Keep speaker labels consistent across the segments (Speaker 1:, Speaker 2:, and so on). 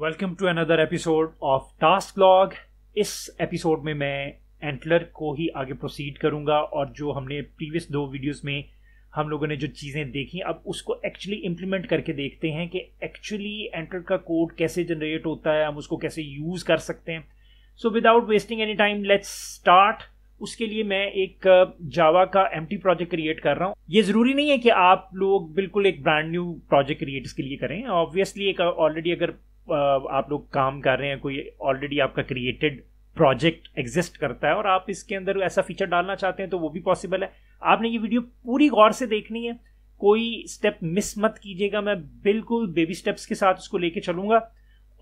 Speaker 1: welcome to another episode of task blog इस एपिसोड में मैं एंटलर को ही आगे प्रोसीड करूंगा और जो हमने प्रीवियस दो वीडियोस में हम लोगों ने जो चीज़ें देखी अब उसको एक्चुअली इम्प्लीमेंट करके देखते हैं कि एक्चुअली एंटलर का कोड कैसे जनरेट होता है हम उसको कैसे यूज़ कर सकते हैं so without wasting any time let's start उसके लिए मैं एक जावा का एम प्रोजेक्ट क्रिएट कर रहा हूँ ये ज़रूरी नहीं है कि आप लोग बिल्कुल एक ब्रांड न्यू प्रोजेक्ट क्रिएट इसके लिए करें ऑब्वियसली एक ऑलरेडी अगर आप लोग काम कर रहे हैं कोई ऑलरेडी आपका क्रिएटेड प्रोजेक्ट एग्जिस्ट करता है और आप इसके अंदर ऐसा फीचर डालना चाहते हैं तो वो भी पॉसिबल है आपने ये वीडियो पूरी गौर से देखनी है कोई स्टेप मिस मत कीजिएगा मैं बिल्कुल बेबी स्टेप्स के साथ उसको लेके चलूंगा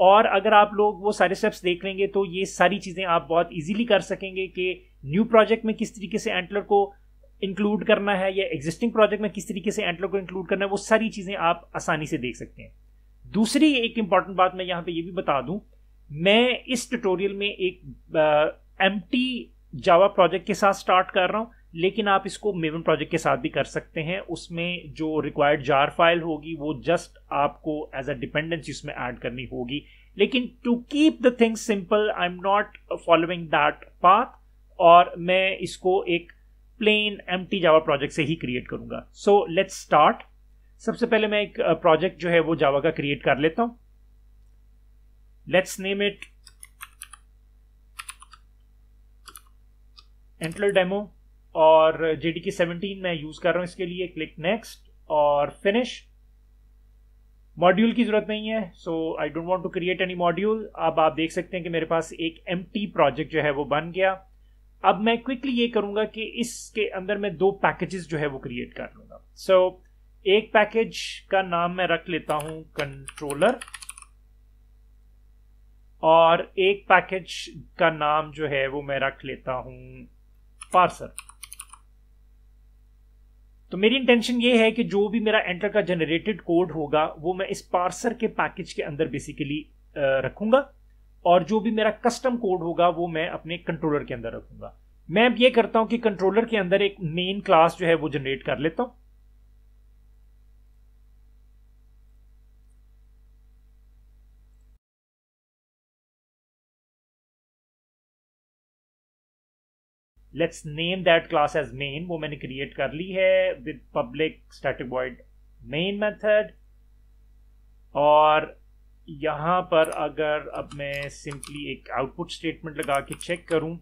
Speaker 1: और अगर आप लोग वो सारे स्टेप्स देख लेंगे तो ये सारी चीज़ें आप बहुत इजीली कर सकेंगे कि न्यू प्रोजेक्ट में किस तरीके से एंटलर को इंक्लूड करना है या एग्जिस्टिंग प्रोजेक्ट में किस तरीके से एंटलर को इंक्लूड करना है वो सारी चीज़ें आप आसानी से देख सकते हैं दूसरी एक इंपॉर्टेंट बात मैं यहां पे ये भी बता दूं मैं इस ट्यूटोरियल में एक एम टी जावा प्रोजेक्ट के साथ स्टार्ट कर रहा हूं लेकिन आप इसको मेवन प्रोजेक्ट के साथ भी कर सकते हैं उसमें जो रिक्वायर्ड जार फाइल होगी वो जस्ट आपको एज अ डिपेंडेंसी उसमें ऐड करनी होगी लेकिन to keep the thing simple I am not following that path और मैं इसको एक plain empty Java project से ही क्रिएट करूंगा सो लेट्स स्टार्ट सबसे पहले मैं एक प्रोजेक्ट जो है वो जावा का क्रिएट कर लेता हूं let's name it ANTLR demo और जे डी की सेवनटीन मैं यूज़ कर रहा हूं इसके लिए क्लिक नेक्स्ट और फिनिश मॉड्यूल की ज़रूरत नहीं है so I don't want to create any module अब आप देख सकते हैं कि मेरे पास एक एम प्रोजेक्ट जो है वो बन गया अब मैं क्विकली ये करूंगा कि इसके अंदर मैं दो पैकेजेस जो है वो क्रिएट कर लूंगा सो so, एक पैकेज का नाम मैं रख लेता हूं कंट्रोलर और एक पैकेज का नाम जो है वो मैं रख लेता हूं पार्सर तो मेरी इंटेंशन ये है कि जो भी मेरा एंटर का जनरेटेड कोड होगा वो मैं इस पार्सर के पैकेज के अंदर बेसिकली रखूंगा और जो भी मेरा कस्टम कोड होगा वो मैं अपने कंट्रोलर के अंदर रखूंगा मैं अब ये करता हूं कि कंट्रोलर के अंदर एक मेन क्लास जो है वो जनरेट कर लेता हूं let's name that class as main वो मैंने क्रिएट कर ली है with public static void main method और यहां पर अगर अब मैं सिंपली एक आउटपुट स्टेटमेंट लगा के चेक करूं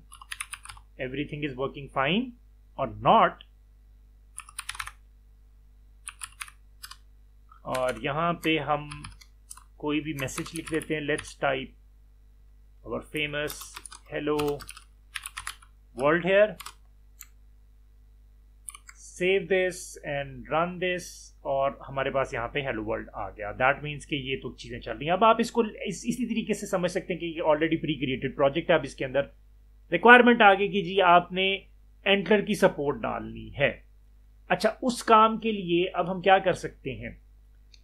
Speaker 1: एवरीथिंग इज वर्किंग फाइन और नॉट और यहां पे हम कोई भी मैसेज लिख देते हैं let's type our famous hello world here save this and run this और हमारे पास यहाँ पे हेलो वर्ल्ड आ गया दैट मीन्स कि ये तो चीज़ें चल रही हैं अब आप इसको इस, इसी तरीके से समझ सकते हैं कि ये ऑलरेडी प्री क्रिएटेड प्रोजेक्ट है अब इसके अंदर रिक्वायरमेंट आ गई कि जी आपने एंटर की सपोर्ट डालनी है अच्छा उस काम के लिए अब हम क्या कर सकते हैं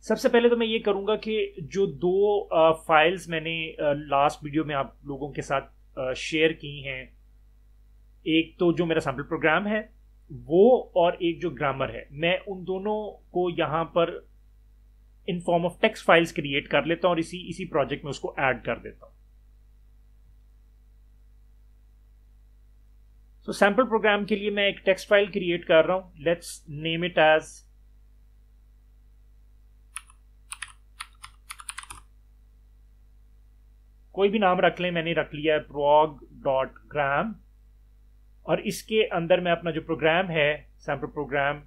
Speaker 1: सबसे पहले तो मैं ये करूँगा कि जो दो फाइल्स मैंने लास्ट वीडियो में आप लोगों के साथ शेयर की हैं एक तो जो मेरा सैम्पल प्रोग्राम है वो और एक जो ग्रामर है मैं उन दोनों को यहाँ पर in form of text files create कर लेता हूँ और इसी इसी प्रोजेक्ट में उसको ऐड कर देता हूँ तो सैम्पल प्रोग्राम के लिए मैं एक टेक्स्ट फाइल क्रिएट कर रहा हूँ लेट्स नेम इट एज कोई भी नाम रख लें मैंने रख लिया है प्रॉग डॉट ग्राम और इसके अंदर मैं अपना जो प्रोग्राम है सैम्पल प्रोग्राम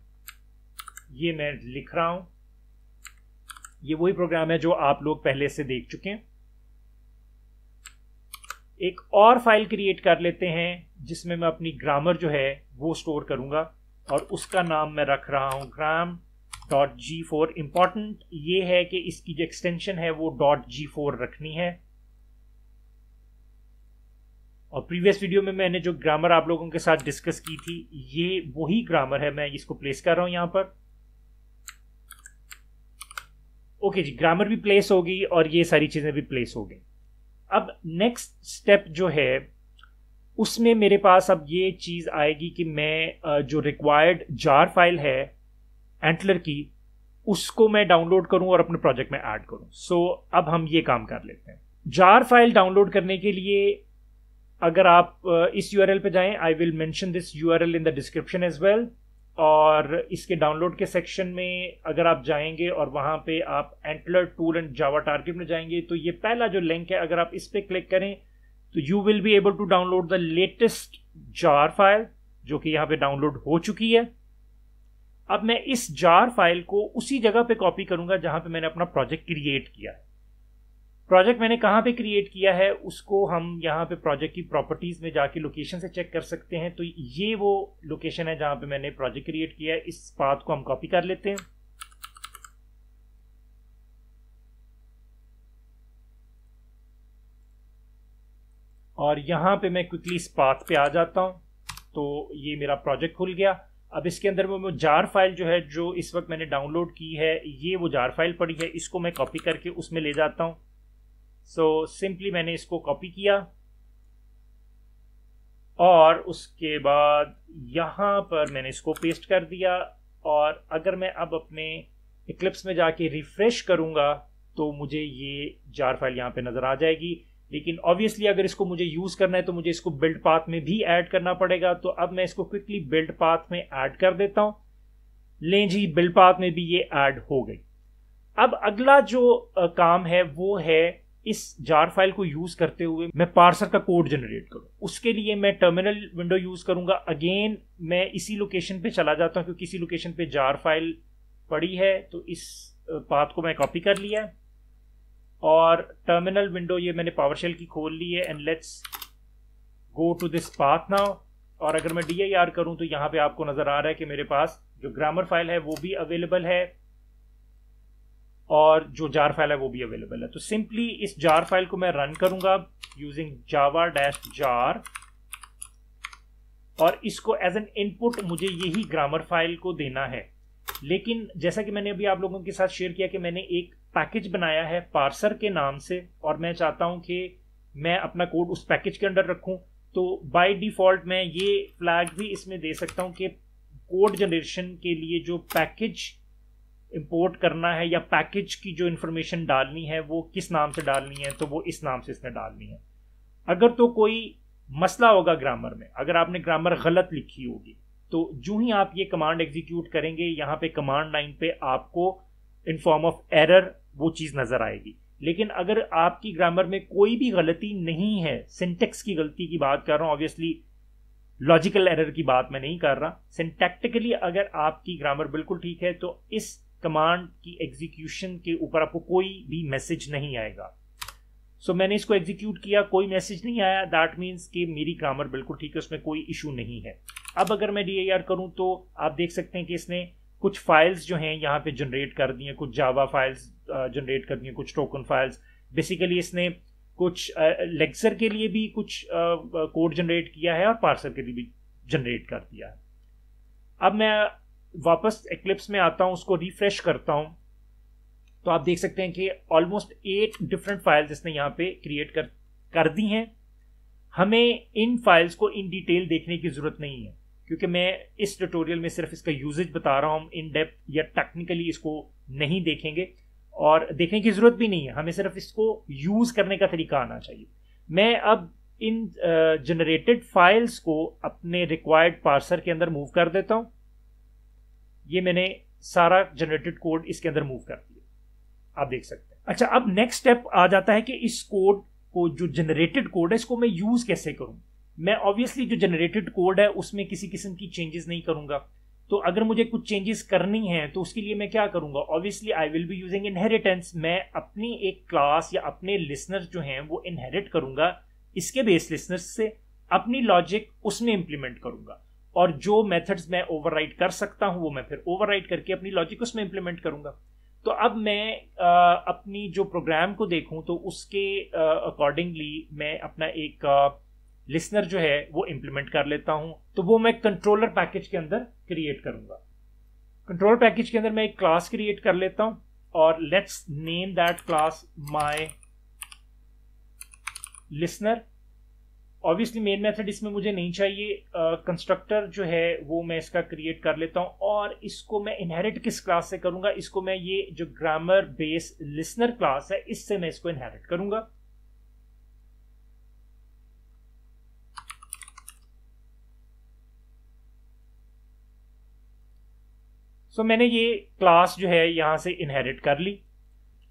Speaker 1: ये मैं लिख रहा हूं ये वही प्रोग्राम है जो आप लोग पहले से देख चुके हैं एक और फाइल क्रिएट कर लेते हैं जिसमें मैं अपनी ग्रामर जो है वो स्टोर करूंगा और उसका नाम मैं रख रहा हूं gram dot G four important ये है कि इसकी जो एक्सटेंशन है वो डॉट जी फोर रखनी है और प्रीवियस वीडियो में मैंने जो ग्रामर आप लोगों के साथ डिस्कस की थी ये वही ग्रामर है मैं इसको प्लेस कर रहा हूं यहां पर ओके जी ग्रामर भी प्लेस हो गई और ये सारी चीज़ें भी प्लेस हो गई अब नेक्स्ट स्टेप जो है उसमें मेरे पास अब ये चीज़ आएगी कि मैं जो रिक्वायर्ड जार फाइल है एंटलर की उसको मैं डाउनलोड करूं और अपने प्रोजेक्ट में ऐड करूं सो so, अब हम ये काम कर लेते हैं जार फाइल डाउनलोड करने के लिए अगर आप इस यू पे जाएं I will mention this you in the description as well और इसके डाउनलोड के सेक्शन में अगर आप जाएंगे और वहाँ पे आप ANTLR tool and Java target में जाएंगे तो ये पहला जो लिंक है अगर आप इस पर क्लिक करें तो you will be able to download the latest jar file जो कि यहाँ पे डाउनलोड हो चुकी है अब मैं इस जार फाइल को उसी जगह पे कॉपी करूंगा जहां पे मैंने अपना प्रोजेक्ट क्रिएट किया है प्रोजेक्ट मैंने कहाँ पे क्रिएट किया है उसको हम यहाँ पे प्रोजेक्ट की प्रॉपर्टीज़ में जाके लोकेशन से चेक कर सकते हैं तो ये वो लोकेशन है जहाँ पे मैंने प्रोजेक्ट क्रिएट किया है इस पाथ को हम कॉपी कर लेते हैं और यहाँ पे मैं क्विकली इस पाथ पे आ जाता हूँ तो ये मेरा प्रोजेक्ट खुल गया अब इसके अंदर वो जार फाइल जो है जो इस वक्त मैंने डाउनलोड की है ये वो जार फाइल पड़ी है इसको मैं कॉपी करके उसमें ले जाता हूँ सो so, सिंपली मैंने इसको कॉपी किया और उसके बाद यहाँ पर मैंने इसको पेस्ट कर दिया और अगर मैं अब अपने इक्लिप्स में जाके रिफ्रेश करूँगा तो मुझे ये जार फाइल यहाँ पे नज़र आ जाएगी लेकिन ऑब्वियसली अगर इसको मुझे यूज़ करना है तो मुझे इसको बिल्ड पाथ में भी ऐड करना पड़ेगा तो अब मैं इसको क्विकली बिल्ड पाथ में ऐड कर देता हूँ लें जी बिल्ड पाथ में भी ये ऐड हो गई अब अगला जो काम है वो है इस जार फाइल को यूज करते हुए मैं पार्सर का कोड जनरेट करूँ उसके लिए मैं टर्मिनल विंडो यूज करूंगा अगेन मैं इसी लोकेशन पे चला जाता हूँ क्योंकि इसी लोकेशन पे जार फाइल पड़ी है तो इस पाथ को मैं कॉपी कर लिया और टर्मिनल विंडो ये मैंने पावर शेल की खोल ली है and let's go to this path now और अगर मैं डी आई आर करूँ तो यहाँ पे आपको नज़र आ रहा है कि मेरे पास जो ग्रामर फाइल है वो भी अवेलेबल है और जो जार फाइल है वो भी अवेलेबल है तो सिंपली इस जार फाइल को मैं रन करूंगा यूजिंग जावा डैश जार और इसको एज एन इनपुट मुझे यही ग्रामर फाइल को देना है लेकिन जैसा कि मैंने अभी आप लोगों के साथ शेयर किया कि मैंने एक पैकेज बनाया है पार्सर के नाम से और मैं चाहता हूं कि मैं अपना कोड उस पैकेज के अंडर रखूं तो बाय डिफॉल्ट मैं ये फ्लैग भी इसमें दे सकता हूं कि कोड जनरेशन के लिए जो पैकेज इंपोर्ट करना है या पैकेज की जो इन्फॉर्मेशन डालनी है वो किस नाम से डालनी है तो वो इस नाम से इसने डालनी है अगर तो कोई मसला होगा ग्रामर में अगर आपने ग्रामर गलत लिखी होगी तो जो ही आप ये कमांड एग्जीक्यूट करेंगे यहाँ पे कमांड लाइन पे आपको इन फॉर्म ऑफ एरर वो चीज़ नज़र आएगी लेकिन अगर आपकी ग्रामर में कोई भी गलती नहीं है सिंटेक्स की गलती की बात कर रहा हूँ ऑब्वियसली लॉजिकल एरर की बात मैं नहीं कर रहा सिंटेक्टिकली अगर आपकी ग्रामर बिल्कुल ठीक है तो इस कमांड की एग्जीक्यूशन के ऊपर आपको कोई भी मैसेज नहीं आएगा सो so, मैंने इसको एग्जीक्यूट किया कोई मैसेज नहीं आया दैट मीन्स कि मेरी ग्रामर बिल्कुल ठीक है उसमें कोई इशू नहीं है अब अगर मैं डी करूं तो आप देख सकते हैं कि इसने कुछ फाइल्स जो हैं यहाँ पे जनरेट कर दी हैं कुछ जावा फाइल्स जनरेट कर दी हैं कुछ टोकन फाइल्स बेसिकली इसने कुछ लेक्सर के लिए भी कुछ कोड जनरेट किया है और पार्सल के लिए भी जनरेट कर दिया है अब मैं वापस एक्लिप्स में आता हूं उसको रिफ्रेश करता हूं तो आप देख सकते हैं कि ऑलमोस्ट एट डिफरेंट फाइल्स इसने यहाँ पे क्रिएट कर कर दी हैं हमें इन फाइल्स को इन डिटेल देखने की ज़रूरत नहीं है क्योंकि मैं इस ट्यूटोरियल में सिर्फ इसका यूजेज बता रहा हूँ इन डेप्थ या टेक्निकली इसको नहीं देखेंगे और देखने की ज़रूरत भी नहीं है हमें सिर्फ इसको यूज़ करने का तरीका आना चाहिए मैं अब इन जनरेटेड फाइल्स को अपने रिक्वायर्ड पार्सर के अंदर मूव कर देता हूँ ये मैंने सारा जनरेटेड कोड इसके अंदर मूव कर दिया आप देख सकते हैं अच्छा अब नेक्स्ट स्टेप आ जाता है कि इस कोड को जो जनरेटेड कोड है इसको मैं यूज कैसे करूं मैं ऑब्वियसली जो जनरेटेड कोड है उसमें किसी किस्म की चेंजेस नहीं करूंगा तो अगर मुझे कुछ चेंजेस करनी है तो उसके लिए मैं क्या करूंगा obviously I will be using inheritance मैं अपनी एक क्लास या अपने लिसनर जो हैं वो इनहेरिट करूंगा इसके बेस लिसनर्स से अपनी लॉजिक उसमें इंप्लीमेंट करूंगा और जो मेथड्स मैं ओवर कर सकता हूं वो मैं फिर ओवर करके अपनी लॉजिक उसमें इंप्लीमेंट करूंगा तो अब मैं आ, अपनी जो प्रोग्राम को देखूं तो उसके अकॉर्डिंगली मैं अपना एक लिसनर जो है वो इम्प्लीमेंट कर लेता हूं तो वो मैं कंट्रोलर पैकेज के अंदर क्रिएट करूंगा कंट्रोलर पैकेज के अंदर मैं एक क्लास क्रिएट कर लेता हूं और let's name that class my listener obviously main method इसमें मुझे नहीं चाहिए कंस्ट्रक्टर uh, जो है वो मैं इसका क्रिएट कर लेता हूँ और इसको मैं इनहेरिट किस क्लास से करूंगा इसको मैं ये जो ग्रामर बेस लिसनर क्लास है इससे मैं इसको इनहेरिट करूंगा सो so, मैंने ये क्लास जो है यहां से इनहेरिट कर ली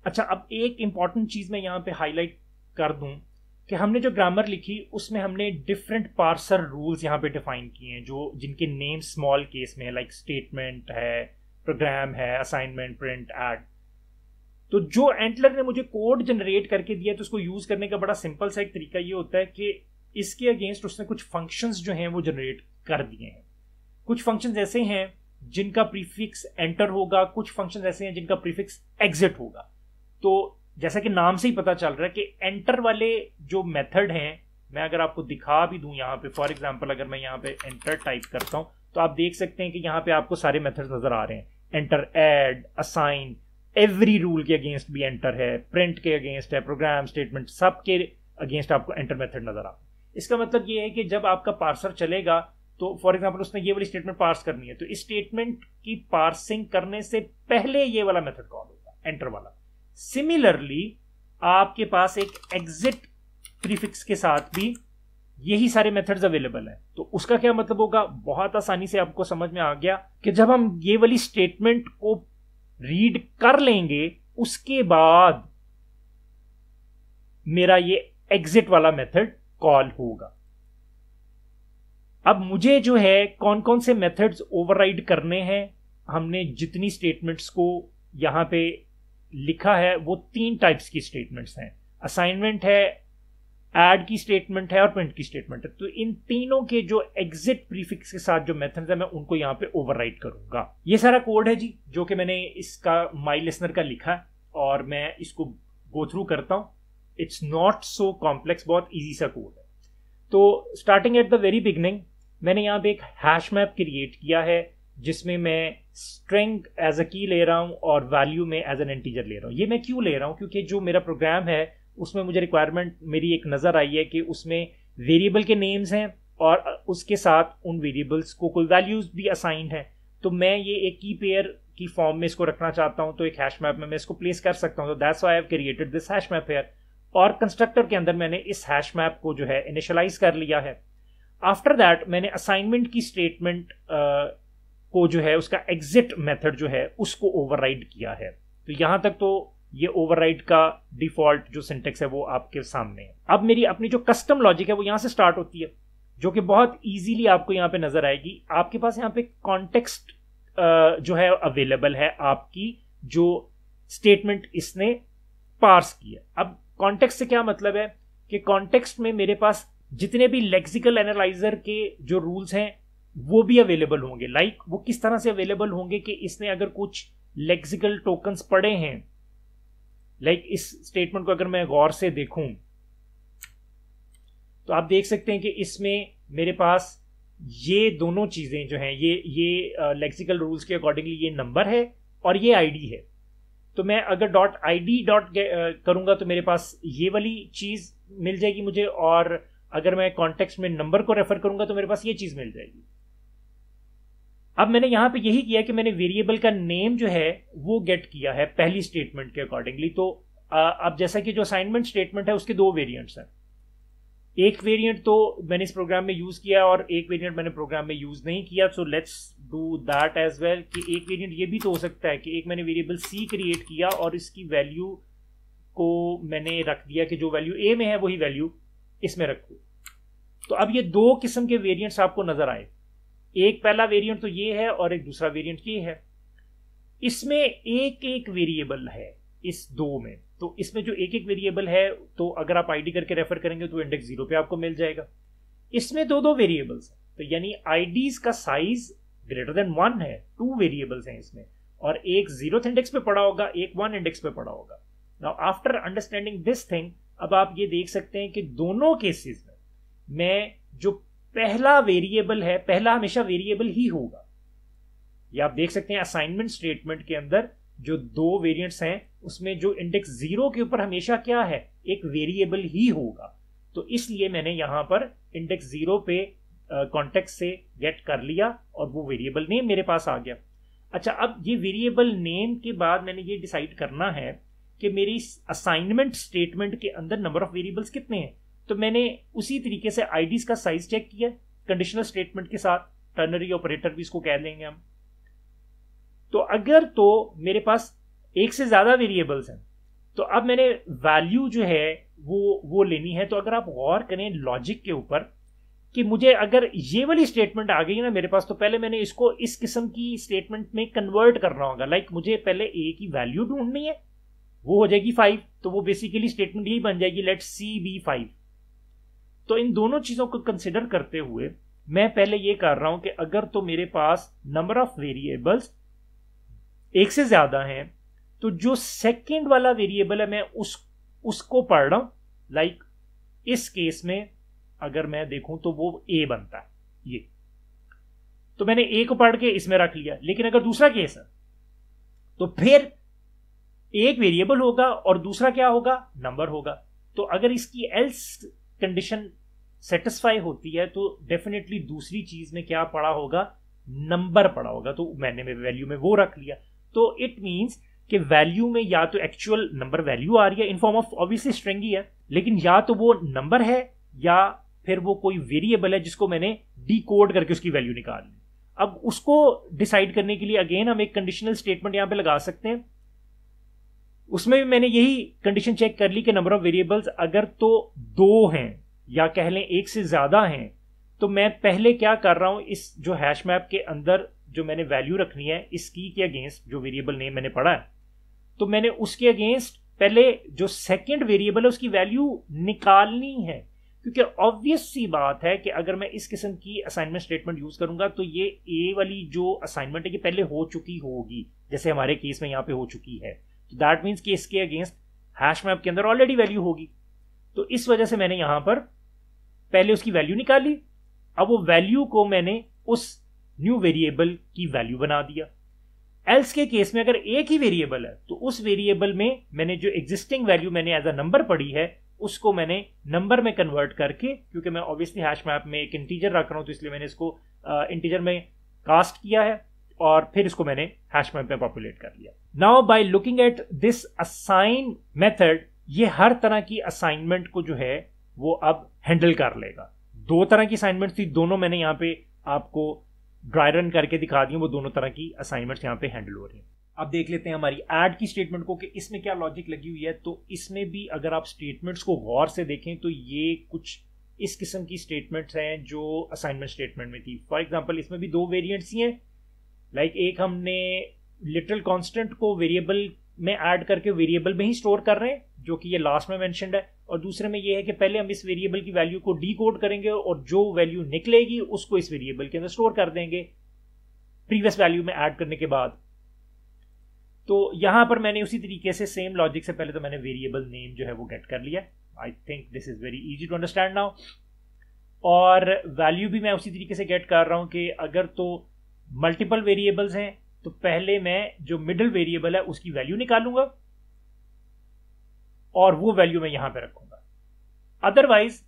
Speaker 1: अच्छा अब एक इंपॉर्टेंट चीज़ मैं यहां पे हाईलाइट कर दूं कि हमने जो ग्रामर लिखी उसमें हमने डिफरेंट पार्सर रूल्स यहाँ पे डिफाइन किए हैं जो जिनके नेम स्मॉल केस में है लाइक स्टेटमेंट है प्रोग्राम है असाइनमेंट प्रिंट एड तो जो एंटलर ने मुझे कोड जनरेट करके दिया तो उसको यूज करने का बड़ा सिंपल सा एक तरीका ये होता है कि इसके अगेंस्ट उसने कुछ फंक्शंस जो हैं वो जनरेट कर दिए हैं कुछ फंक्शंस ऐसे हैं जिनका प्रीफिक्स एंटर होगा कुछ फंक्शंस ऐसे हैं जिनका प्रीफिक्स एग्जिट होगा तो जैसा कि नाम से ही पता चल रहा है कि एंटर वाले जो मेथड हैं मैं अगर आपको दिखा भी दूं यहाँ पे फॉर एग्जांपल अगर मैं यहाँ पे एंटर टाइप करता हूँ तो आप देख सकते हैं कि यहाँ पे आपको सारे मेथड्स नजर आ रहे हैं enter add assign every rule के अगेंस्ट भी एंटर है प्रिंट के अगेंस्ट है प्रोग्राम स्टेटमेंट सब के अगेंस्ट आपको एंटर मेथड नजर आ इसका मतलब ये है कि जब आपका पार्सर चलेगा तो फॉर एग्जाम्पल उसने ये वाली स्टेटमेंट पार्स करनी है तो इस स्टेटमेंट की पार्सिंग करने से पहले ये वाला मेथड कॉल होगा एंटर वाला सिमिलरली आपके पास एक एग्जिट प्रीफिक्स के साथ भी यही सारे मेथड्स अवेलेबल है तो उसका क्या मतलब होगा बहुत आसानी से आपको समझ में आ गया कि जब हम ये वाली स्टेटमेंट को रीड कर लेंगे उसके बाद मेरा ये एग्जिट वाला मेथड कॉल होगा अब मुझे जो है कौन कौन से मेथड्स ओवरराइड करने हैं हमने जितनी स्टेटमेंट्स को यहां पे लिखा है वो तीन टाइप्स की स्टेटमेंट्स हैं असाइनमेंट है एड की स्टेटमेंट है और प्रिंट की स्टेटमेंट है तो इन तीनों के जो एग्जिट प्रीफिक्स के साथ जो मेथड है मैं उनको यहाँ पे ओवरराइड करूंगा ये सारा कोड है जी जो कि मैंने इसका माई लिसनर का लिखा है और मैं इसको गो थ्रू करता हूँ इट्स नॉट सो कॉम्प्लेक्स बहुत ईजी सा कोड है तो starting at the very beginning मैंने यहाँ पे एक हैश मैप क्रिएट किया है जिसमें मैं स्ट्रेंग एज अ की ले रहा हूँ और वैल्यू में एज एन इंटीजर ले रहा हूँ ये मैं क्यों ले रहा हूँ क्योंकि जो मेरा प्रोग्राम है उसमें मुझे रिक्वायरमेंट मेरी एक नज़र आई है कि उसमें वेरिएबल के नेम्स हैं और उसके साथ उन वेरिएबल्स को कोई वैल्यूज़ भी असाइंड है तो मैं ये एक की पेयर की फॉर्म में इसको रखना चाहता हूँ तो एक हैश मैप में मैं इसको प्लेस कर सकता हूँ तो that's why have created this hash map here और कंस्ट्रक्टर के अंदर मैंने इस हैश मैप को जो है इनिशलाइज कर लिया है आफ्टर दैट मैंने असाइनमेंट की स्टेटमेंट को जो है उसका एग्जिट मेथड जो है उसको ओवरराइड किया है तो यहां तक तो ये ओवरराइड का डिफॉल्ट जो सिंटेक्स है वो आपके सामने है अब मेरी अपनी जो कस्टम लॉजिक है वो यहां से स्टार्ट होती है जो कि बहुत इजीली आपको यहां पे नजर आएगी आपके पास यहां पे कॉन्टेक्स्ट जो है अवेलेबल है आपकी जो स्टेटमेंट इसने पार्स किया अब कॉन्टेक्स्ट से क्या मतलब है कि कॉन्टेक्स्ट में मेरे पास जितने भी लेक्सिकल एनालाइजर के जो रूल्स हैं वो भी अवेलेबल होंगे लाइक like, वो किस तरह से अवेलेबल होंगे कि इसने अगर कुछ लेक्सिकल टोकन्स पड़े हैं लाइक like इस स्टेटमेंट को अगर मैं गौर से देखूं तो आप देख सकते हैं कि इसमें मेरे पास ये दोनों चीज़ें जो हैं ये ये लेक्सिकल रूल्स के अकॉर्डिंगली ये नंबर है और ये आईडी है तो मैं अगर डॉट आई डी डॉट करूंगा तो मेरे पास ये वाली चीज़ मिल जाएगी मुझे और अगर मैं कॉन्टेक्स्ट में नंबर को रेफर करूंगा तो मेरे पास ये चीज़ मिल जाएगी अब मैंने यहां पे यही किया कि मैंने वेरिएबल का नेम जो है वो गेट किया है पहली स्टेटमेंट के अकॉर्डिंगली तो अब जैसा कि जो असाइनमेंट स्टेटमेंट है उसके दो वेरियंट्स हैं एक वेरियंट तो मैंने इस प्रोग्राम में यूज़ किया और एक वेरियंट मैंने प्रोग्राम में यूज़ नहीं किया so let's do that as well कि एक वेरियंट ये भी तो हो सकता है कि एक मैंने वेरिएबल सी क्रिएट किया और इसकी वैल्यू को मैंने रख दिया कि जो वैल्यू ए में है वही वैल्यू इसमें रखू तो अब ये दो किस्म के वेरियंट्स आपको नज़र आए एक पहला वेरिएंट तो ये है और एक दूसरा वेरिएंट ये है इसमें एक एक वेरिएबल है इस दो में तो इसमें जो एक एक वेरिएबल है तो अगर आप आईडी करके रेफर करेंगे तो इंडेक्स जीरो पे आपको मिल जाएगा इसमें दो दो वेरिएबल्स हैं तो यानी आईडीज का साइज ग्रेटर देन वन है टू वेरिएबल्स हैं इसमें और एक जीरो इंडेक्स पे पड़ा होगा एक वन इंडेक्स पे पड़ा होगा now after understanding this thing अब आप ये देख सकते हैं कि दोनों केसेस में मैं जो पहला वेरिएबल है पहला हमेशा वेरिएबल ही होगा ये आप देख सकते हैं असाइनमेंट स्टेटमेंट के अंदर जो दो वेरिएंट्स हैं उसमें जो इंडेक्स जीरो के ऊपर हमेशा क्या है एक वेरिएबल ही होगा तो इसलिए मैंने यहां पर इंडेक्स जीरो पे कॉन्टेक्ट से गेट कर लिया और वो वेरिएबल नेम मेरे पास आ गया अच्छा अब ये वेरिएबल नेम के बाद मैंने ये डिसाइड करना है कि मेरी असाइनमेंट स्टेटमेंट के अंदर नंबर ऑफ वेरिएबल्स कितने हैं तो मैंने उसी तरीके से आईडीज का साइज चेक किया कंडीशनल स्टेटमेंट के साथ टर्नरी ऑपरेटर भी इसको कह देंगे हम तो अगर तो मेरे पास एक से ज़्यादा वेरिएबल्स हैं तो अब मैंने वैल्यू जो है वो वो लेनी है तो अगर आप गौर करें लॉजिक के ऊपर कि मुझे अगर ये वाली स्टेटमेंट आ गई ना मेरे पास तो पहले मैंने इसको इस किस्म की स्टेटमेंट में कन्वर्ट करना होगा लाइक मुझे पहले ए की वैल्यू ढूंढनी है वो हो जाएगी फाइव तो वो बेसिकली स्टेटमेंट यही बन जाएगी लेट सी बी फाइव तो इन दोनों चीजों को कंसिडर करते हुए मैं पहले ये कर रहा हूं कि अगर तो मेरे पास नंबर ऑफ वेरिएबल्स एक से ज्यादा हैं तो जो सेकंड वाला वेरिएबल है मैं उस उसको पढ़ रहा हूं लाइक इस केस में अगर मैं देखूं तो वो ए बनता है ये तो मैंने ए को पढ़ के इसमें रख लिया लेकिन अगर दूसरा केस है तो फिर एक वेरिएबल होगा और दूसरा क्या होगा नंबर होगा तो अगर इसकी एल्स कंडीशन सेटिस्फाई होती है तो डेफिनेटली दूसरी चीज में क्या पड़ा होगा नंबर पड़ा होगा तो मैंने में वैल्यू में वो रख लिया तो इट मीन्स कि वैल्यू में या तो एक्चुअल नंबर वैल्यू आ रही है in form of obviously string ही है लेकिन या तो वो नंबर है या फिर वो कोई वेरिएबल है जिसको मैंने डी करके उसकी वैल्यू निकाल ली अब उसको डिसाइड करने के लिए अगेन हम एक कंडीशनल स्टेटमेंट यहाँ पे लगा सकते हैं उसमें भी मैंने यही कंडीशन चेक कर ली कि नंबर ऑफ वेरिएबल्स अगर तो दो हैं या कह लें एक से ज़्यादा हैं तो मैं पहले क्या कर रहा हूं इस जो हैश मैप के अंदर जो मैंने वैल्यू रखनी है इस की के अगेंस्ट जो वेरिएबल नेम मैंने पढ़ा है तो मैंने उसके अगेंस्ट पहले जो सेकेंड वेरिएबल है उसकी वैल्यू निकालनी है क्योंकि ऑब्वियस सी बात है कि अगर मैं इस किस्म की असाइनमेंट स्टेटमेंट यूज करूंगा तो ये ए वाली जो असाइनमेंट है ये पहले हो चुकी होगी जैसे हमारे केस में यहाँ पे हो चुकी है तो दैट मीन्स कि इसके अगेंस्ट हैश मैप के अंदर ऑलरेडी वैल्यू होगी तो इस वजह से मैंने यहां पर पहले उसकी वैल्यू निकाली अब वो वैल्यू को मैंने उस न्यू वेरिएबल की वैल्यू बना दिया एल्स के केस में अगर एक ही वेरिएबल है तो उस वेरिएबल में मैंने जो एग्जिस्टिंग वैल्यू मैंने एज अ नंबर पढ़ी है उसको मैंने नंबर में कन्वर्ट करके क्योंकि मैं ऑब्वियसली हैश मैप में एक इंटीजर रख रहा हूँ तो इसलिए मैंने इसको इंटीजर में कास्ट किया है और फिर इसको मैंने हैश मैप में पॉपुलेट कर लिया now by looking at this assign method ये हर तरह की असाइनमेंट को जो है वो अब हैंडल कर लेगा दो तरह की असाइनमेंट थी दोनों मैंने यहाँ पे आपको ड्राई रन करके दिखा दी वो दोनों तरह की असाइनमेंट यहाँ पे हैंडल हो रही हैं अब देख लेते हैं हमारी एड की स्टेटमेंट को कि इसमें क्या लॉजिक लगी हुई है तो इसमें भी अगर आप स्टेटमेंट्स को गौर से देखें तो ये कुछ इस किस्म की स्टेटमेंट्स हैं जो असाइनमेंट स्टेटमेंट में थी फॉर एग्जाम्पल इसमें भी दो वेरियंट्स ही हैं लाइक एक हमने लिटरल कांस्टेंट को वेरिएबल में ऐड करके वेरिएबल में ही स्टोर कर रहे हैं जो कि ये लास्ट में मैंशनड है और दूसरे में ये है कि पहले हम इस वेरिएबल की वैल्यू को डी कोड करेंगे और जो वैल्यू निकलेगी उसको इस वेरिएबल के अंदर स्टोर कर देंगे प्रीवियस वैल्यू में ऐड करने के बाद तो यहां पर मैंने उसी तरीके से सेम लॉजिक से पहले तो मैंने वेरिएबल नेम जो है वो गेट कर लिया I think this is very easy to understand now और वैल्यू भी मैं उसी तरीके से गेट कर रहा हूं कि अगर तो मल्टीपल वेरिएबल्स हैं तो पहले मैं जो मिडिल वेरिएबल है उसकी वैल्यू निकालूंगा और वो वैल्यू मैं यहां पे रखूंगा अदरवाइज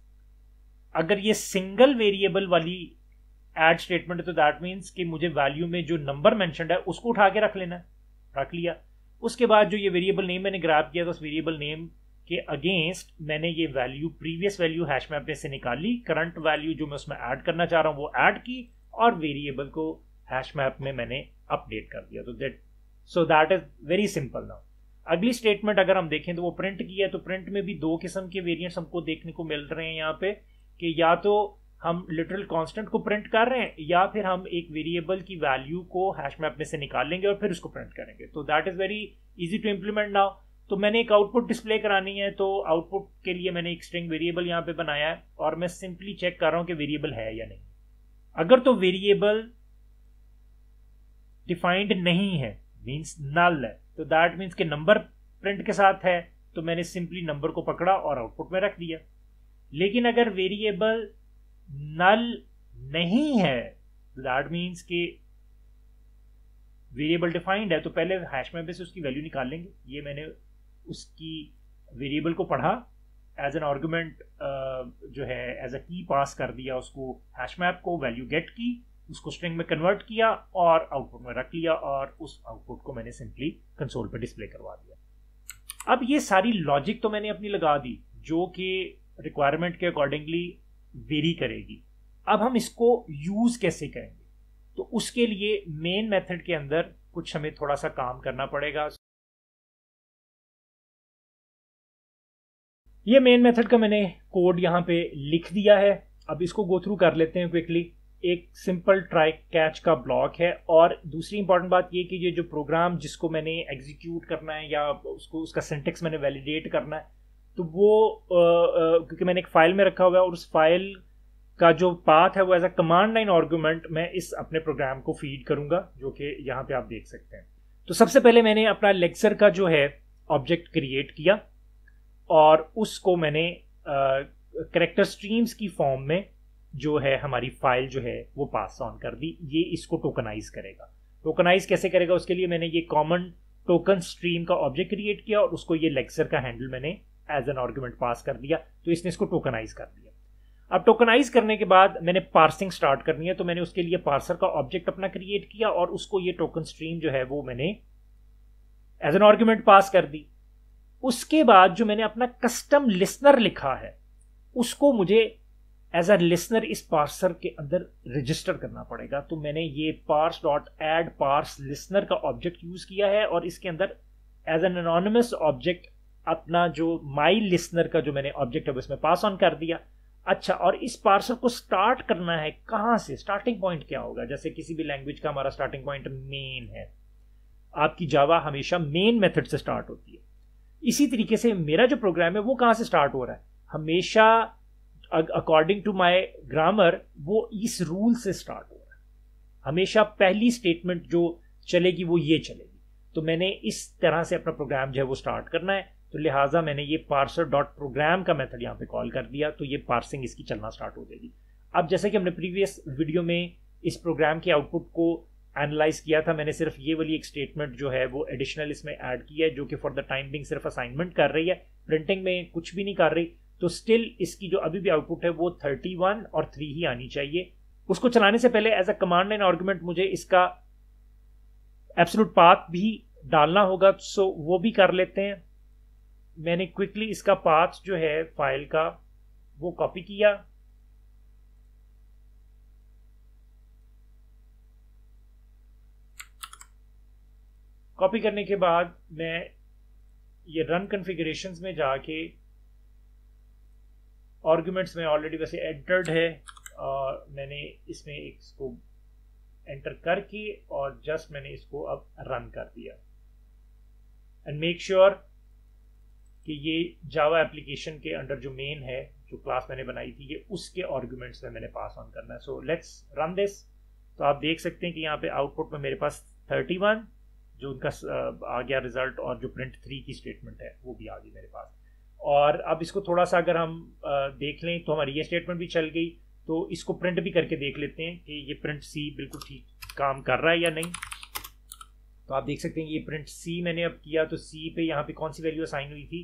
Speaker 1: अगर ये सिंगल वेरिएबल वाली एड स्टेटमेंट है तो दैट मीन्स कि मुझे वैल्यू में जो नंबर मैंशन है उसको उठा के रख लेना रख लिया उसके बाद जो ये वेरिएबल नेम मैंने ग्राफ किया था उस वेरिएबल नेम के अगेंस्ट मैंने ये वैल्यू प्रीवियस वैल्यू हैश में अपने से निकाली करंट वैल्यू जो मैं उसमें ऐड करना चाह रहा हूं वो ऐड की और वेरिएबल को हैश मैप में मैंने अपडेट कर दिया तो that so that is very simple now अगली स्टेटमेंट अगर हम देखें तो वो प्रिंट की है तो प्रिंट में भी दो किस्म के वेरियंट हमको देखने को मिल रहे हैं यहाँ पे कि या तो हम लिटरल कांस्टेंट को प्रिंट कर रहे हैं या फिर हम एक वेरिएबल की वैल्यू को हैश मैप में से निकाल लेंगे और फिर उसको प्रिंट करेंगे तो that is very easy to implement now तो मैंने एक आउटपुट डिस्प्ले करानी है तो आउटपुट के लिए मैंने एक स्ट्रिंग वेरिएबल यहाँ पे बनाया है और मैं सिंपली चेक कर रहा हूँ कि वेरिएबल है या नहीं अगर तो वेरिएबल डिफाइंड नहीं है मीन्स नल है तो दैट मीन्स के नंबर प्रिंट के साथ है तो मैंने सिंपली नंबर को पकड़ा और आउटपुट में रख दिया लेकिन अगर वेरिएबल नल नहीं है दैट मीन्स के वेरिएबल डिफाइंड है तो पहले हैश में से उसकी वैल्यू निकाल लेंगे ये मैंने उसकी वेरिएबल को पढ़ा एज एन आर्गूमेंट जो है एज अ की पास कर दिया उसको हैश मैप को वैल्यू गेट की उसको स्ट्रिंग में कन्वर्ट किया और आउटपुट में रख लिया और उस आउटपुट को मैंने सिंपली कंसोल पर डिस्प्ले करवा दिया अब ये सारी लॉजिक तो मैंने अपनी लगा दी जो कि रिक्वायरमेंट के अकॉर्डिंगली वेरी करेगी अब हम इसको यूज़ कैसे करेंगे तो उसके लिए मेन मेथड के अंदर कुछ हमें थोड़ा सा काम करना पड़ेगा ये मेन मेथड का मैंने कोड यहां पे लिख दिया है अब इसको गो थ्रू कर लेते हैं क्विकली एक सिंपल ट्राई कैच का ब्लॉक है और दूसरी इंपॉर्टेंट बात ये कि ये जो प्रोग्राम जिसको मैंने एग्जीक्यूट करना है या उसको उसका सिंटेक्स मैंने वैलिडेट करना है तो वो आ, आ, क्योंकि मैंने एक फाइल में रखा हुआ है और उस फाइल का जो पाथ है वो as a command line argument मैं इस अपने प्रोग्राम को फीड करूंगा जो कि यहाँ पे आप देख सकते हैं तो सबसे पहले मैंने अपना लेक्चर का जो है ऑब्जेक्ट क्रिएट किया और उसको मैंने करेक्टर स्ट्रीम्स की फॉर्म में जो है हमारी फाइल जो है वो पास ऑन कर दी ये इसको टोकनाइज करेगा टोकनाइज कैसे करेगा उसके लिए मैंने ये कॉमन टोकन स्ट्रीम का ऑब्जेक्ट क्रिएट किया और उसको ये लेक्सर का हैंडल मैंने एज एन आर्ग्यूमेंट पास कर दिया तो इसने इसको टोकनाइज कर दिया अब टोकनाइज करने के बाद मैंने पार्सिंग स्टार्ट करनी है तो मैंने उसके लिए पार्सर का ऑब्जेक्ट अपना क्रिएट किया और उसको ये टोकन स्ट्रीम जो है वो मैंने एज एन आर्ग्यूमेंट पास कर दी उसके बाद जो मैंने अपना कस्टम लिस्नर लिखा है उसको मुझे एज अ लिसनर इस पार्सर के अंदर रजिस्टर करना पड़ेगा तो मैंने ये parse dot add parse listener का ऑब्जेक्ट यूज़ किया है और इसके अंदर एज एन अनोनमस ऑब्जेक्ट अपना जो माई लिसनर का जो मैंने ऑब्जेक्ट है उसमें पास ऑन कर दिया अच्छा और इस पार्सर को स्टार्ट करना है कहाँ से स्टार्टिंग पॉइंट क्या होगा जैसे किसी भी लैंग्वेज का हमारा स्टार्टिंग पॉइंट मेन है आपकी जावा हमेशा मेन मेथड से स्टार्ट होती है इसी तरीके से मेरा जो प्रोग्राम है वो कहाँ से स्टार्ट हो रहा है हमेशा अकॉर्डिंग टू माई ग्रामर वो इस रूल से स्टार्ट हो रहा है हमेशा पहली स्टेटमेंट जो चलेगी वो ये चलेगी तो मैंने इस तरह से अपना प्रोग्राम जो है वो स्टार्ट करना है तो लिहाजा मैंने ये पार्सर डॉट प्रोग्राम का मेथड यहाँ पे कॉल कर दिया तो ये पार्सिंग इसकी चलना स्टार्ट हो जाएगी अब जैसे कि हमने प्रीवियस वीडियो में इस प्रोग्राम के आउटपुट को एनालाइज किया था मैंने सिर्फ ये वाली एक स्टेटमेंट जो है वो एडिशनल इसमें ऐड की है जो कि फॉर द टाइम बिंग सिर्फ असाइनमेंट कर रही है प्रिंटिंग में कुछ भी नहीं कर रही तो स्टिल इसकी जो अभी भी आउटपुट है वो 31 और 3 ही आनी चाहिए उसको चलाने से पहले as a command line argument मुझे इसका एब्सोलूट पाथ भी डालना होगा सो वो भी कर लेते हैं मैंने क्विकली इसका पाथ जो है फाइल का वो कॉपी किया कॉपी करने के बाद मैं ये रन कॉन्फ़िगरेशंस में जाके आर्ग्यूमेंट्स में ऑलरेडी वैसे एंटर्ड है और मैंने इसमें इसको एंटर करके और जस्ट मैंने इसको अब रन कर दिया एंड मेक श्योर कि ये जावा एप्लीकेशन के अंडर जो मेन है जो क्लास मैंने बनाई थी ये उसके आर्ग्यूमेंट्स में मैंने पास ऑन करना है सो लेट्स रन दिस तो आप देख सकते हैं कि यहाँ पे आउटपुट में मेरे पास 31 जो उनका आ गया रिजल्ट और जो प्रिंट थ्री की स्टेटमेंट है वो भी आ गई मेरे पास और अब इसको थोड़ा सा अगर हम देख लें तो हमारी ये स्टेटमेंट भी चल गई तो इसको प्रिंट भी करके देख लेते हैं कि ये प्रिंट सी बिल्कुल ठीक काम कर रहा है या नहीं तो आप देख सकते हैं ये प्रिंट सी मैंने अब किया तो सी पे यहाँ पे कौन सी वैल्यू साइन हुई थी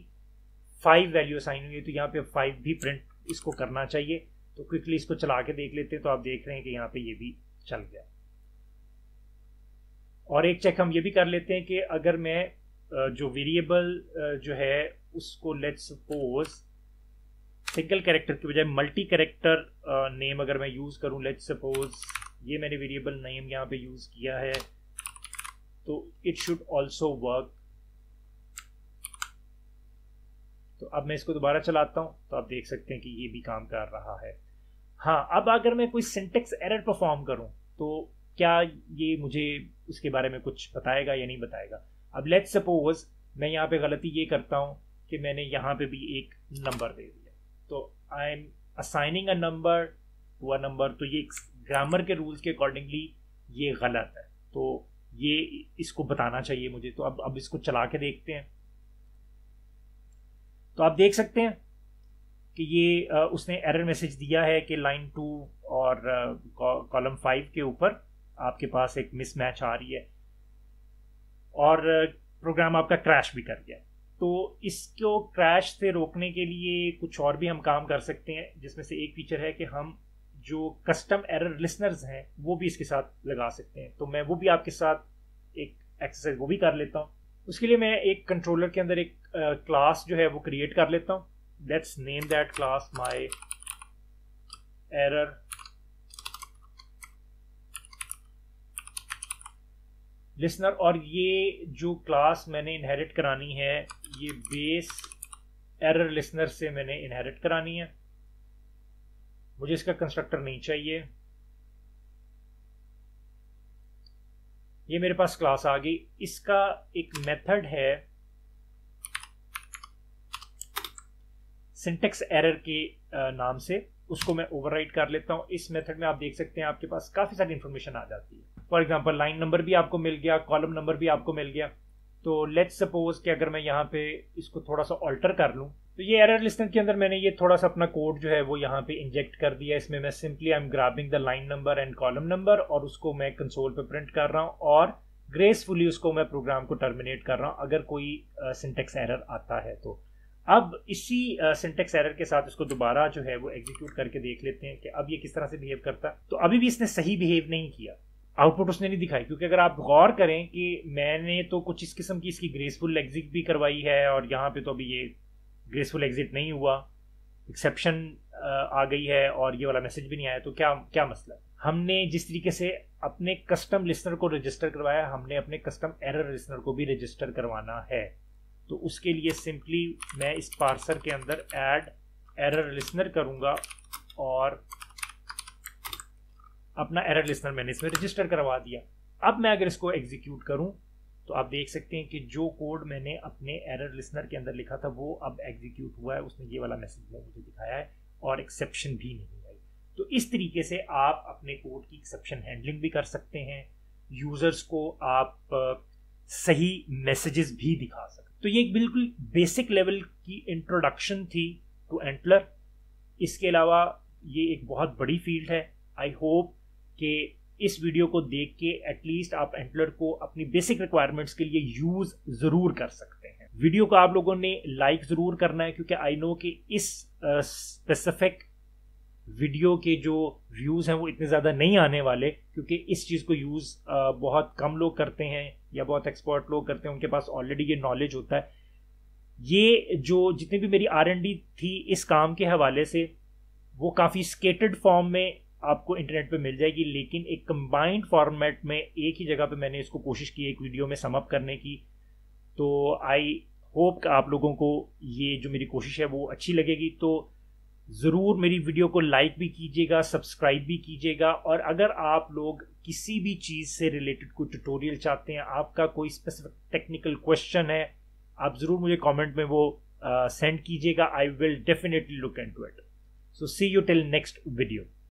Speaker 1: फाइव वैल्यू साइन हुई है तो यहाँ पे फाइव भी प्रिंट इसको करना चाहिए तो क्विकली इसको चला के देख लेते हैं तो आप देख रहे हैं कि यहाँ पे ये भी चल गया और एक चेक हम ये भी कर लेते हैं कि अगर मैं जो वेरिएबल जो है उसको लेट सपोज सिंगल कैरेक्टर की बजाय मल्टी कैरेक्टर नेम अगर मैं यूज़ करूं लेट सपोज ये मैंने वेरिएबल नेम यहाँ पे यूज़ किया है तो इट शुड ऑल्सो वर्क तो अब मैं इसको दोबारा चलाता हूं तो आप देख सकते हैं कि ये भी काम कर रहा है हाँ अब अगर मैं कोई सिंटेक्स एरर परफॉर्म करूं तो क्या ये मुझे उसके बारे में कुछ बताएगा या नहीं बताएगा अब लेट्स सपोज मैं यहाँ पे गलती ये करता हूँ कि मैंने यहाँ पे भी एक नंबर दे दिया तो I am assigning a number to a number तो ये ग्रामर के रूल्स के अकॉर्डिंगली ये गलत है तो ये इसको बताना चाहिए मुझे तो अब अब इसको चला के देखते हैं तो आप देख सकते हैं कि ये आ, उसने एरर मैसेज दिया है कि लाइन टू और कॉलम फाइव के ऊपर आपके पास एक मिसमैच आ रही है और प्रोग्राम आपका क्रैश भी कर गया तो इसको क्रैश से रोकने के लिए कुछ और भी हम काम कर सकते हैं जिसमें से एक फीचर है कि हम जो कस्टम एरर लिसनर्स हैं वो भी इसके साथ लगा सकते हैं तो मैं वो भी आपके साथ एक एक्सरसाइज वो भी कर लेता हूँ उसके लिए मैं एक कंट्रोलर के अंदर एक क्लास uh, जो है वो क्रिएट कर लेता हूँ let's name that class my error listener और ये जो क्लास मैंने इनहेरिट करानी है ये बेस एरर लिसनर से मैंने इनहेरिट करानी है मुझे इसका कंस्ट्रक्टर नहीं चाहिए ये मेरे पास क्लास आ गई इसका एक मेथड है सिंटेक्स एरर के नाम से उसको मैं ओवरराइड कर लेता हूं इस मेथड में आप देख सकते हैं आपके पास काफ़ी सारी इंफॉर्मेशन आ जाती है फॉर एग्जाम्पल लाइन नंबर भी आपको मिल गया कॉलम नंबर भी आपको मिल गया तो लेट्स सपोज कि अगर मैं यहाँ पे इसको थोड़ा सा ऑल्टर कर लूँ तो ये एरर लिस्टर के अंदर मैंने ये थोड़ा सा अपना कोड जो है वो यहाँ पे इंजेक्ट कर दिया इसमें मैं simply I am grabbing the line number and column number और उसको मैं कंसोल पे प्रिंट कर रहा हूँ और ग्रेसफुली उसको मैं प्रोग्राम को टर्मिनेट कर रहा हूँ अगर कोई सिंटेक्स uh, एरर आता है तो अब इसी सिंटेक्स uh, एरर के साथ इसको दोबारा जो है वो एग्जीक्यूट करके देख लेते हैं कि अब ये किस तरह से बिहेव करता तो अभी भी इसने सही बिहेव नहीं किया आउटपुट उसने नहीं दिखाई क्योंकि अगर आप गौर करें कि मैंने तो कुछ इस किस्म की इसकी ग्रेसफुल एग्जिट भी करवाई है और यहाँ पे तो अभी ये ग्रेसफुल एग्जिट नहीं हुआ एक्सेप्शन आ गई है और ये वाला मैसेज भी नहीं आया तो क्या क्या मसला है हमने जिस तरीके से अपने कस्टम लिसनर को रजिस्टर करवाया हमने अपने कस्टम एरर लिसनर को भी रजिस्टर करवाना है तो उसके लिए सिंपली मैं इस पार्सर के अंदर एड एरर लिसनर करूँगा और अपना एरर लिस्नर मैंने इसमें रजिस्टर करवा दिया अब मैं अगर इसको एग्जीक्यूट करूं तो आप देख सकते हैं कि जो कोड मैंने अपने एरर लिस्नर के अंदर लिखा था वो अब एग्जीक्यूट हुआ है उसने ये वाला मैसेज मुझे दिखाया है और एक्सेप्शन भी नहीं आई तो इस तरीके से आप अपने कोड की एक्सेप्शन हैंडलिंग भी कर सकते हैं यूज़र्स को आप सही मैसेजेस भी दिखा सकते तो ये एक बिल्कुल बेसिक लेवल की इंट्रोडक्शन थी टू एंटलर इसके अलावा ये एक बहुत बड़ी फील्ड है आई होप कि इस वीडियो को देख के एटलीस्ट आप एंटलर को अपनी बेसिक रिक्वायरमेंट्स के लिए यूज जरूर कर सकते हैं वीडियो को आप लोगों ने लाइक जरूर करना है क्योंकि आई नो कि इस स्पेसिफिक वीडियो के जो व्यूज़ हैं वो इतने ज़्यादा नहीं आने वाले क्योंकि इस चीज़ को यूज़ बहुत कम लोग करते हैं या बहुत एक्सपर्ट लोग करते हैं उनके पास ऑलरेडी ये नॉलेज होता है ये जो जितनी भी मेरी आर डी थी इस काम के हवाले से वो काफ़ी स्केटेड फॉर्म में आपको इंटरनेट पे मिल जाएगी लेकिन एक कंबाइंड फॉर्मेट में एक ही जगह पे मैंने इसको कोशिश की एक वीडियो में समअप करने की तो आई होप आप लोगों को ये जो मेरी कोशिश है वो अच्छी लगेगी तो ज़रूर मेरी वीडियो को लाइक भी कीजिएगा सब्सक्राइब भी कीजिएगा और अगर आप लोग किसी भी चीज़ से रिलेटेड कोई ट्यूटोरियल चाहते हैं आपका कोई स्पेसिफिक टेक्निकल क्वेश्चन है आप ज़रूर मुझे कमेंट में वो सेंड कीजिएगा I will definitely look and to it so see you till next video